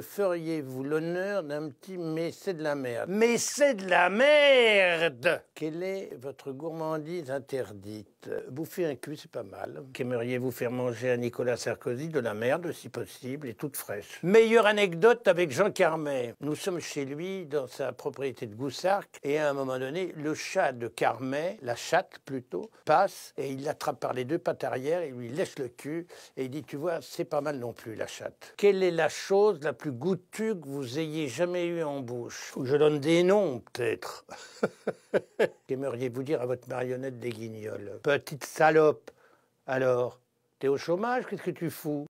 feriez-vous l'honneur d'un petit mais c'est de la merde Mais c'est de la merde Quelle est votre gourmandise interdite Bouffer un cul, c'est pas mal. Qu'aimeriez-vous faire manger à Nicolas Sarkozy de la merde, si possible, et toute fraîche Meilleure anecdote avec Jean Carmet. Nous sommes chez lui, dans sa propriété de Goussarc, et à un moment donné, le chat de Carmet, la chatte plutôt, passe et il l'attrape par les deux pattes arrière, et lui laisse le cul, et il dit Tu vois, c'est pas mal non plus, la chatte. Quelle est la chose la plus plus que vous ayez jamais eu en bouche Faut je donne des noms, peut-être. Qu'aimeriez-vous dire à votre marionnette des guignols Petite salope, alors T'es au chômage Qu'est-ce que tu fous